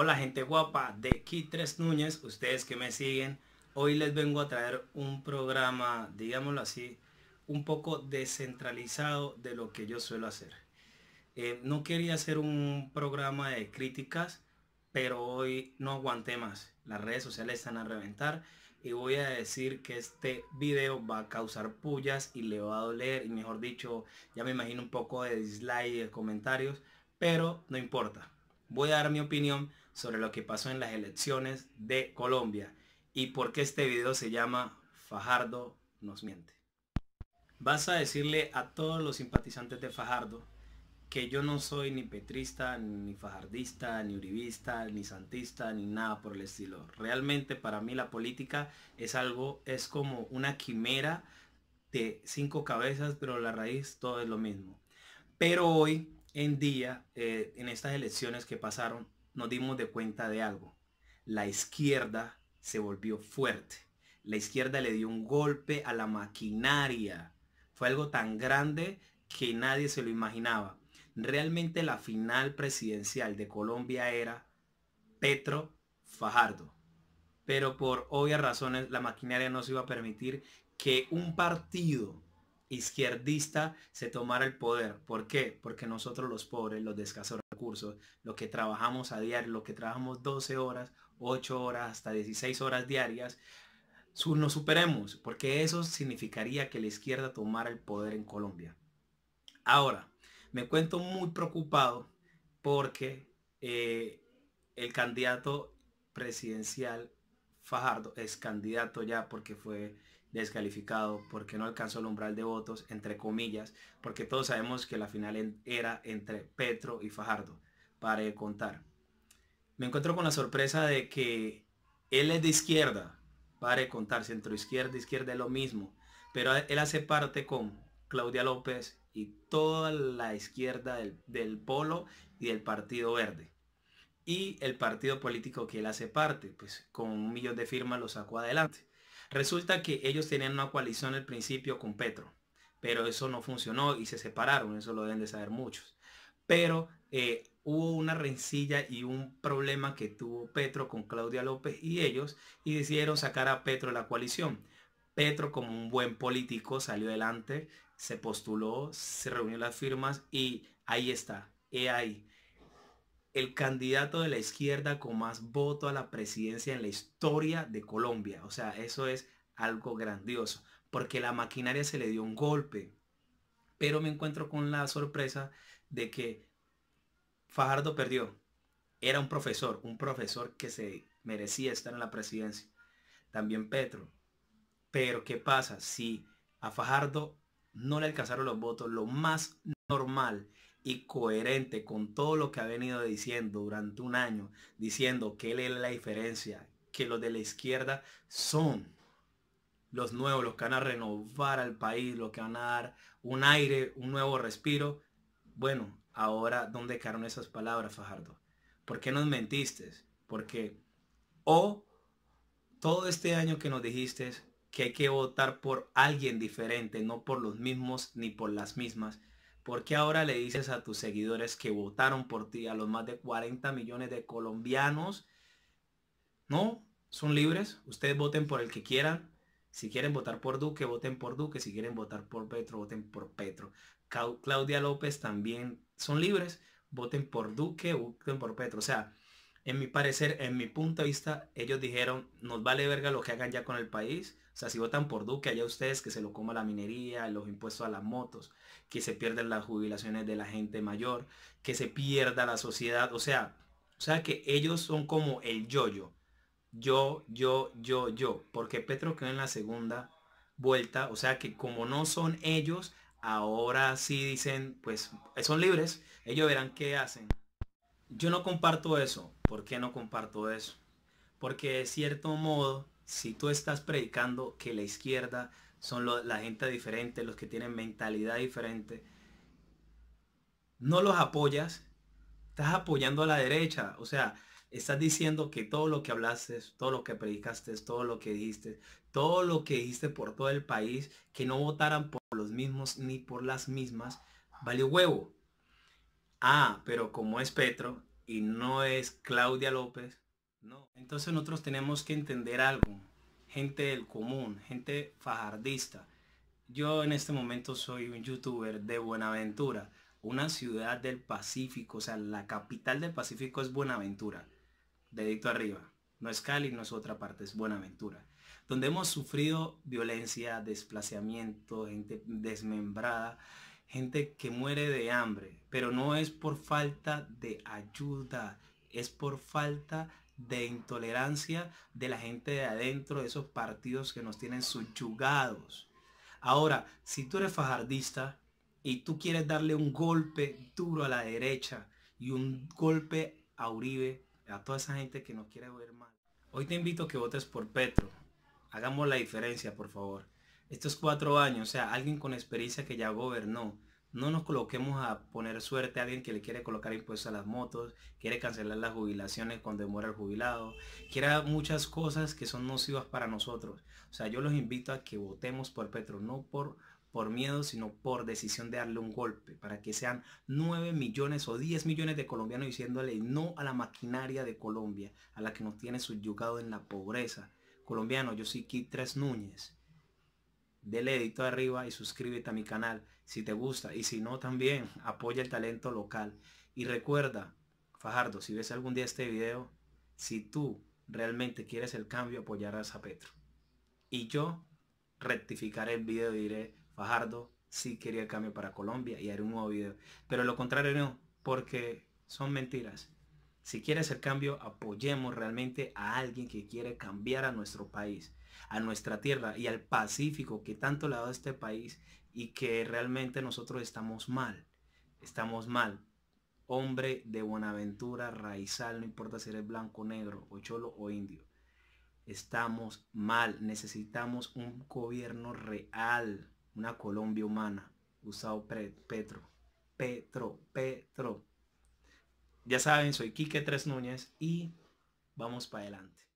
Hola gente guapa de Kitres Núñez, ustedes que me siguen, hoy les vengo a traer un programa, digámoslo así, un poco descentralizado de lo que yo suelo hacer. Eh, no quería hacer un programa de críticas, pero hoy no aguanté más. Las redes sociales están a reventar y voy a decir que este video va a causar pullas y le va a doler y mejor dicho, ya me imagino un poco de dislike y de comentarios, pero no importa. Voy a dar mi opinión sobre lo que pasó en las elecciones de Colombia y por qué este video se llama Fajardo nos miente. Vas a decirle a todos los simpatizantes de Fajardo que yo no soy ni petrista, ni fajardista, ni uribista, ni santista, ni nada por el estilo. Realmente para mí la política es algo, es como una quimera de cinco cabezas, pero la raíz todo es lo mismo. Pero hoy en día, eh, en estas elecciones que pasaron, nos dimos de cuenta de algo. La izquierda se volvió fuerte. La izquierda le dio un golpe a la maquinaria. Fue algo tan grande que nadie se lo imaginaba. Realmente la final presidencial de Colombia era Petro Fajardo. Pero por obvias razones la maquinaria no se iba a permitir que un partido izquierdista se tomara el poder. ¿Por qué? Porque nosotros los pobres, los descasores curso, lo que trabajamos a diario, lo que trabajamos 12 horas, 8 horas, hasta 16 horas diarias, no superemos, porque eso significaría que la izquierda tomara el poder en Colombia. Ahora, me cuento muy preocupado porque eh, el candidato presidencial Fajardo es candidato ya porque fue descalificado porque no alcanzó el umbral de votos, entre comillas, porque todos sabemos que la final era entre Petro y Fajardo, para contar. Me encuentro con la sorpresa de que él es de izquierda, para contar, centro izquierda, izquierda es lo mismo, pero él hace parte con Claudia López y toda la izquierda del, del polo y del Partido Verde y el partido político que él hace parte, pues con un millón de firmas lo sacó adelante. Resulta que ellos tenían una coalición al principio con Petro, pero eso no funcionó y se separaron, eso lo deben de saber muchos. Pero eh, hubo una rencilla y un problema que tuvo Petro con Claudia López y ellos y decidieron sacar a Petro de la coalición. Petro, como un buen político, salió adelante, se postuló, se reunió las firmas y ahí está, he ahí el candidato de la izquierda con más voto a la presidencia en la historia de Colombia. O sea, eso es algo grandioso, porque la maquinaria se le dio un golpe. Pero me encuentro con la sorpresa de que Fajardo perdió. Era un profesor, un profesor que se merecía estar en la presidencia. También Petro. Pero ¿qué pasa? Si a Fajardo no le alcanzaron los votos, lo más normal y coherente con todo lo que ha venido diciendo durante un año, diciendo que él es la diferencia, que los de la izquierda son los nuevos, los que van a renovar al país, los que van a dar un aire, un nuevo respiro. Bueno, ahora, ¿dónde quedaron esas palabras, Fajardo? ¿Por qué nos mentiste? Porque o todo este año que nos dijiste que hay que votar por alguien diferente, no por los mismos ni por las mismas, ¿Por qué ahora le dices a tus seguidores que votaron por ti, a los más de 40 millones de colombianos? No, son libres. Ustedes voten por el que quieran. Si quieren votar por Duque, voten por Duque. Si quieren votar por Petro, voten por Petro. Claudia López también son libres. Voten por Duque, voten por Petro. O sea, en mi parecer, en mi punto de vista, ellos dijeron, nos vale verga lo que hagan ya con el país. O sea, si votan por Duque, allá ustedes que se lo coma la minería, los impuestos a las motos, que se pierden las jubilaciones de la gente mayor, que se pierda la sociedad. O sea, o sea que ellos son como el yo-yo. Yo, yo, yo, yo. Porque Petro quedó en la segunda vuelta. O sea que como no son ellos, ahora sí dicen, pues son libres. Ellos verán qué hacen. Yo no comparto eso. ¿Por qué no comparto eso? Porque de cierto modo, si tú estás predicando que la izquierda son la gente diferente, los que tienen mentalidad diferente, no los apoyas, estás apoyando a la derecha. O sea, estás diciendo que todo lo que hablaste, todo lo que predicaste, todo lo que dijiste, todo lo que dijiste por todo el país, que no votaran por los mismos ni por las mismas, valió huevo. Ah, pero como es Petro y no es Claudia López, no. Entonces nosotros tenemos que entender algo. Gente del común, gente fajardista. Yo en este momento soy un youtuber de Buenaventura, una ciudad del Pacífico, o sea, la capital del Pacífico es Buenaventura, dedito arriba. No es Cali, no es otra parte, es Buenaventura. Donde hemos sufrido violencia, desplazamiento, gente desmembrada, gente que muere de hambre, pero no es por falta de ayuda, es por falta de intolerancia de la gente de adentro, de esos partidos que nos tienen subyugados. Ahora, si tú eres fajardista y tú quieres darle un golpe duro a la derecha y un golpe a Uribe, a toda esa gente que nos quiere ver mal, hoy te invito a que votes por Petro. Hagamos la diferencia, por favor estos cuatro años, o sea, alguien con experiencia que ya gobernó, no nos coloquemos a poner suerte a alguien que le quiere colocar impuestos a las motos, quiere cancelar las jubilaciones cuando demora el jubilado, quiere muchas cosas que son nocivas para nosotros. O sea, yo los invito a que votemos por Petro, no por, por miedo, sino por decisión de darle un golpe, para que sean 9 millones o 10 millones de colombianos diciéndole no a la maquinaria de Colombia, a la que nos tiene subyugado en la pobreza. Colombiano, yo soy Tres Núñez dele edito arriba y suscríbete a mi canal si te gusta y si no también apoya el talento local. Y recuerda, Fajardo, si ves algún día este video, si tú realmente quieres el cambio, apoyarás a Petro. Y yo rectificaré el video y diré, Fajardo, sí quería el cambio para Colombia y haré un nuevo video. Pero lo contrario no, porque son mentiras. Si quiere hacer cambio, apoyemos realmente a alguien que quiere cambiar a nuestro país, a nuestra tierra y al Pacífico que tanto le ha dado este país y que realmente nosotros estamos mal. Estamos mal. Hombre de Buenaventura, raizal, no importa si eres blanco, negro, o cholo o indio. Estamos mal. Necesitamos un gobierno real, una Colombia humana. Gustavo Petro. Petro, Petro. Ya saben, soy Quique Tres Núñez y vamos para adelante.